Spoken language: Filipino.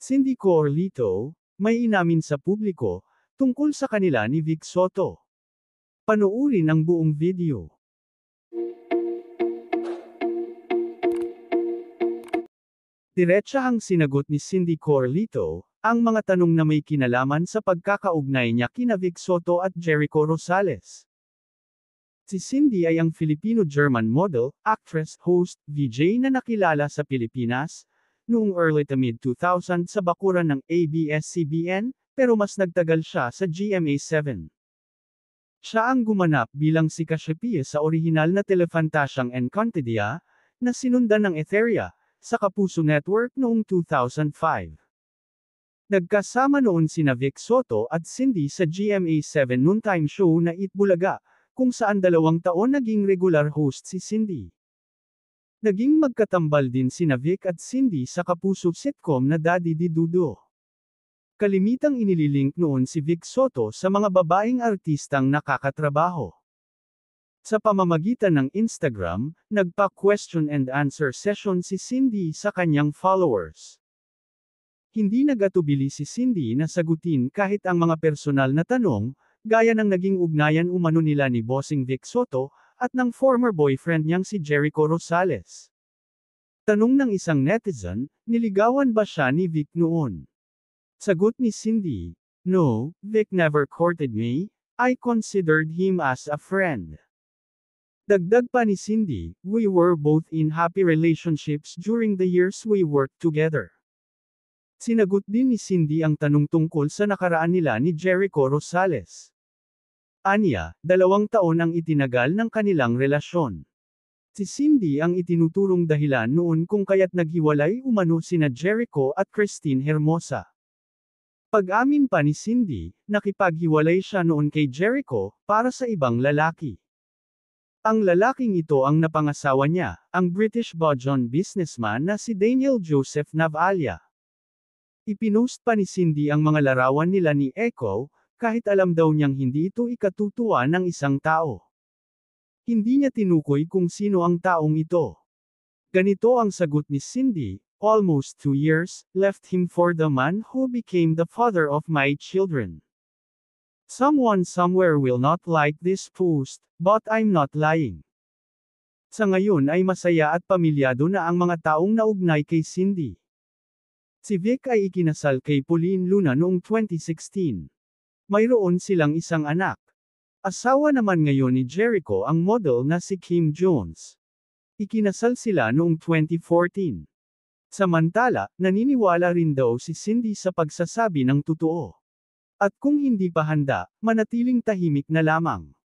Cindy Corlito, may inamin sa publiko, tungkol sa kanila ni Vic Soto. Panoorin ang buong video. Diretsahang sinagot ni Cindy Corlito, ang mga tanong na may kinalaman sa pagkakaugnay niya kina Vic Soto at Jericho Rosales. Si Cindy ay ang Filipino-German model, actress, host, VJ na nakilala sa Pilipinas, noong early to mid-2000 sa bakuran ng ABS-CBN, pero mas nagtagal siya sa GMA7. Siya ang gumanap bilang si Cassiopeia sa orihinal na telefantasyang Encantadia, na sinundan ng Etheria, sa Kapuso Network noong 2005. Nagkasama noon sina Vic Soto at Cindy sa GMA7 noontime show na Itbulaga, kung saan dalawang taon naging regular host si Cindy. Naging magkatambal din sina Vic at Cindy sa kapuso sitcom na Daddy Di Dudo. Kalimitang inililink noon si Vic Soto sa mga babaeng artistang nakakatrabaho. Sa pamamagitan ng Instagram, nagpa-question and answer session si Cindy sa kanyang followers. Hindi nagatubili si Cindy na sagutin kahit ang mga personal na tanong, gaya ng naging ugnayan umano nila ni Bossing Vic Soto, at ng former boyfriend niyang si Jericho Rosales. Tanong ng isang netizen, niligawan ba siya ni Vic noon? Sagot ni Cindy, No, Vic never courted me, I considered him as a friend. Dagdag pa ni Cindy, we were both in happy relationships during the years we worked together. Sinagot din ni Cindy ang tanong tungkol sa nakaraan nila ni Jericho Rosales. Anya, dalawang taon ang itinagal ng kanilang relasyon. Si Cindy ang itinuturong dahilan noon kung kaya't naghiwalay umano sina Jericho at Christine Hermosa. Pag-amin pa ni Cindy, nakipaghiwalay siya noon kay Jericho, para sa ibang lalaki. Ang lalaking ito ang napangasawa niya, ang British Bajon businessman na si Daniel Joseph Navalia. Ipinost pa ni Cindy ang mga larawan nila ni Echo, kahit alam daw niyang hindi ito ikatutuwa ng isang tao. Hindi niya tinukoy kung sino ang taong ito. Ganito ang sagot ni Cindy, almost two years, left him for the man who became the father of my children. Someone somewhere will not like this post, but I'm not lying. Sa ngayon ay masaya at pamilyado na ang mga taong naugnay kay Cindy. Si Vic ay ikinasal kay Pauline Luna noong 2016. Mayroon silang isang anak. Asawa naman ngayon ni Jericho ang model na si Kim Jones. Ikinasal sila noong 2014. Samantala, naniniwala rin daw si Cindy sa pagsasabi ng totoo. At kung hindi pa handa, manatiling tahimik na lamang.